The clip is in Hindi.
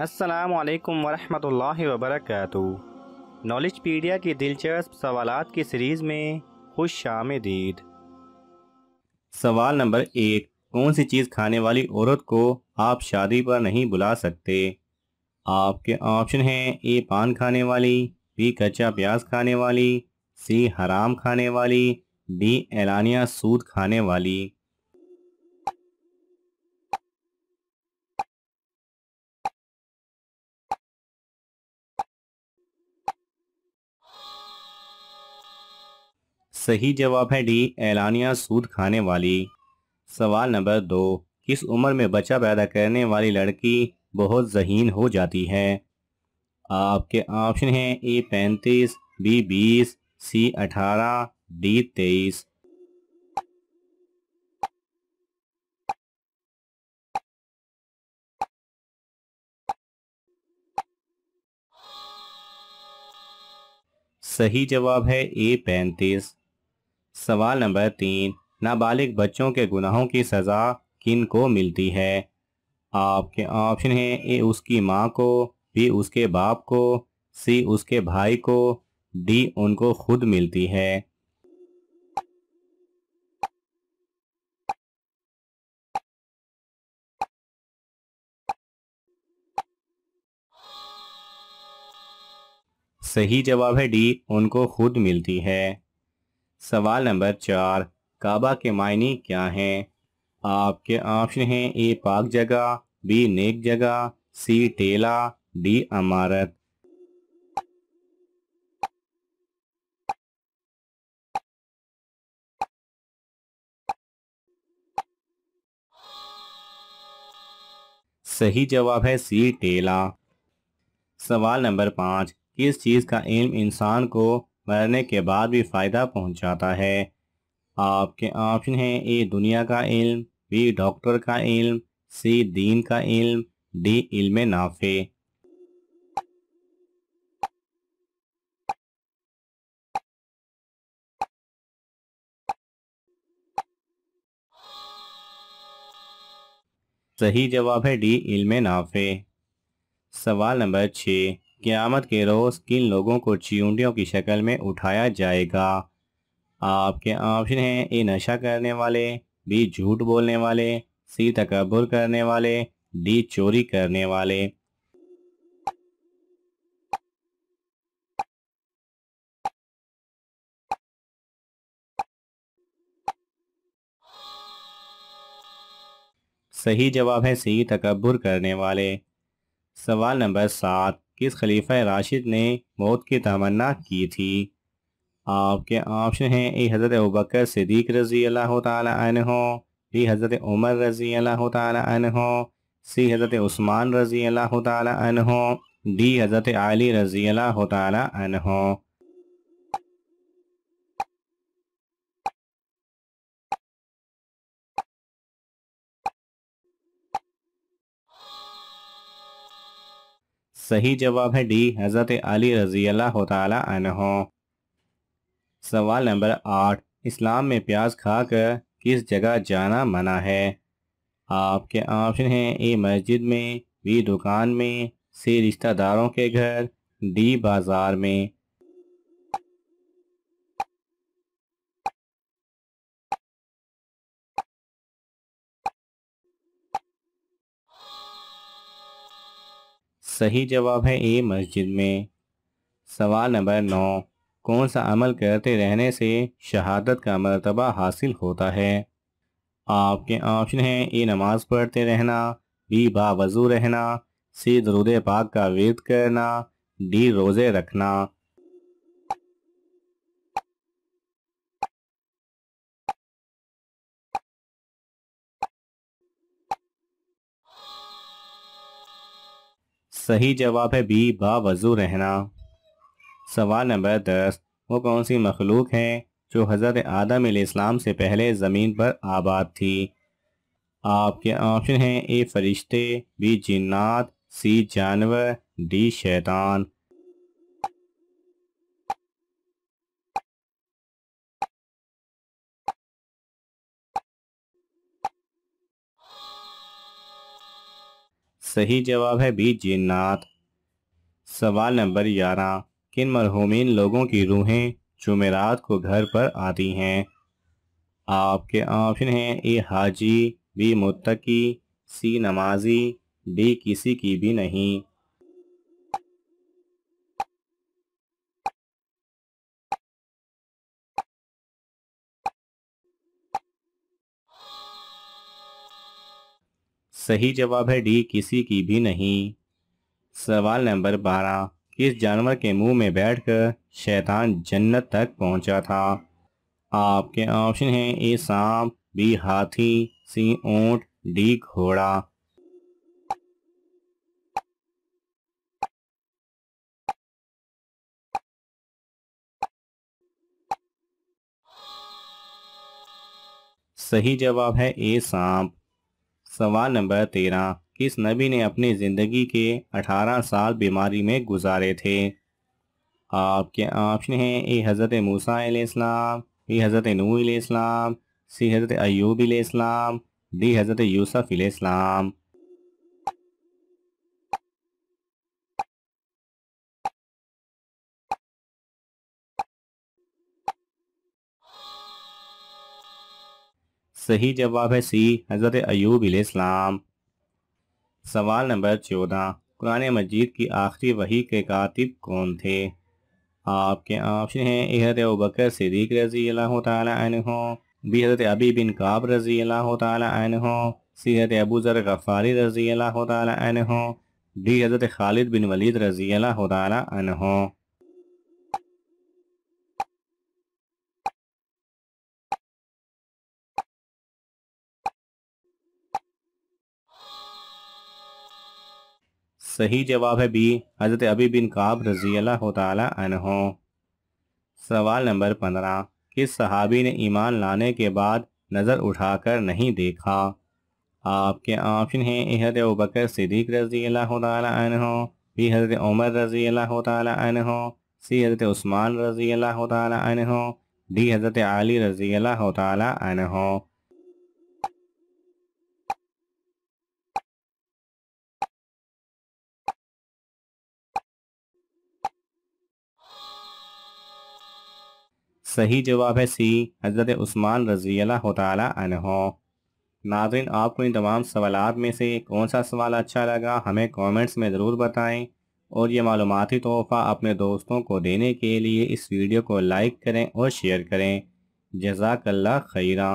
असलकम वरहमल वबरक नॉलेज पीडिया की दिलचस्प सवाल की सीरीज़ में खुश आमदीद सवाल नंबर एक कौन सी चीज़ खाने वाली औरत को आप शादी पर नहीं बुला सकते आपके ऑप्शन हैं ए पान खाने वाली बी कच्चा प्याज खाने वाली सी हराम खाने वाली डी एलानिया सूद खाने वाली सही जवाब है डी एलानिया सूद खाने वाली सवाल नंबर दो किस उम्र में बच्चा पैदा करने वाली लड़की बहुत जहीन हो जाती है आपके ऑप्शन हैं ए पैंतीस बी बीस सी अठारह डी तेईस सही जवाब है ए पैंतीस सवाल नंबर तीन नाबालिग बच्चों के गुनाहों की सज़ा किन को मिलती है आपके ऑप्शन है ए उसकी माँ को बी उसके बाप को सी उसके भाई को डी उनको खुद मिलती है सही जवाब है डी उनको खुद मिलती है सवाल नंबर चार काबा के मायने क्या हैं आपके ऑप्शन हैं ए पाक जगह बी नेक जगह सी टेला डी अमारत सही जवाब है सी टेला सवाल नंबर पाँच किस चीज़ का इल्म इंसान को मरने के बाद भी फ़ायदा पहुंचाता है आपके ऑप्शन हैं ए दुनिया का इल्म बी डॉक्टर का इल्म सी दीन का इल्म डी इल्म नाफे सही जवाब है डी इल्म नाफे सवाल नंबर छः क़्यामत के रोज़ किन लोगों को चींटियों की शक्ल में उठाया जाएगा आपके ऑप्शन हैं ए नशा करने वाले बी झूठ बोलने वाले सी तकबर करने वाले डी चोरी करने वाले सही जवाब है सी तकबर करने वाले सवाल नंबर सात किस खलीफा राशिद ने मौत की तमन्ना की थी आपके ऑप्शन हैं ए हज़रत अबकर सिद्दीक रजी अल्लाह हो बी हज़रत उमर रजी अल्लाह हो सी हज़रत उस्मान रजी अल्लाह हो डी हज़रत अली रजी अल्लाह तहो सही जवाब है डी हज़रत अली रजी अल्लाह तहों सवाल नंबर आठ इस्लाम में प्याज खाकर किस जगह जाना मना है आपके ऑप्शन हैं ए मस्जिद में बी दुकान में सी रिश्तेदारों के घर डी बाज़ार में सही जवाब है ए मस्जिद में सवाल नंबर नौ कौन सा अमल करते रहने से शहादत का मरतबा हासिल होता है आपके ऑप्शन हैं ए नमाज पढ़ते रहना बी बावजू रहना सी दरुद पाक का वेद करना डी रोज़े रखना सही जवाब है बी बावजू रहना सवाल नंबर दस वो कौन सी मखलूक है जो हज़रत आदम इस्लाम से पहले ज़मीन पर आबाद थी आपके ऑप्शन हैं ए फरिश्ते बी जिन्नात सी जानवर डी शैतान सही जवाब है बी जिन्नाथ सवाल नंबर ग्यारह किन मरहूमिन लोगों की रूहें जुमेरात को घर पर आती हैं आपके ऑप्शन हैं ए हाजी बी मुत्तकी सी नमाजी डी किसी की भी नहीं सही जवाब है डी किसी की भी नहीं सवाल नंबर बारह किस जानवर के मुंह में बैठकर शैतान जन्नत तक पहुंचा था आपके ऑप्शन हैं ए सांप बी हाथी सी ऊंट डी घोड़ा सही जवाब है ए सांप सवाल नंबर तेरह किस नबी ने अपनी ज़िंदगी के अठारह साल बीमारी में गुजारे थे आपके ऑप्शन हैं ए हज़रत मूसा इस्लाम बी हज़रत नू इस्लाम सी हज़रत अयूब इस्लाम डी हज़रत यूसफ़ इस्लाम सही जवाब है सी हज़रत अयूब इस्लाम सवाल नंबर चौदह कुरान मजीद की आखिरी वही के कातिब कौन थे आपके ऑप्शन हैं ए हज़रत बकर सिद्दीक रजी अल्लाह तहों बी हज़रत अबी बिन काब रजी अल्लाह तहों सी हज़रत अबू ज़र गफ़ारी रजी अल्लाह तहों डी हज़रत खालिद बिन वलीद रजी अल्लाह तहों सही जवाब है बी हजरत अबी बिन काब रजी अल्लाह तहों सवाल नंबर पंद्रह किस सहाबी ने ईमान लाने के बाद नज़र उठाकर नहीं देखा आपके ऑप्शन हैं हजरत बकर सिद्दीक रजी अल्लाह तहों बी हजरत उमर रजी अल्लाह तहों सी हजरत उस्मान रजी अल्लाह तहों डी हजरत अली रजी अल्लाह तहों सही जवाब है सी हज़रत उस्मान रजी अल्लाह नाजिन आपको इन तमाम सवाल में से कौन सा सवाल अच्छा लगा हमें कमेंट्स में ज़रूर बताएं और ये मालूमती तोहफ़ा अपने दोस्तों को देने के लिए इस वीडियो को लाइक करें और शेयर करें जजाकल्ला खैरा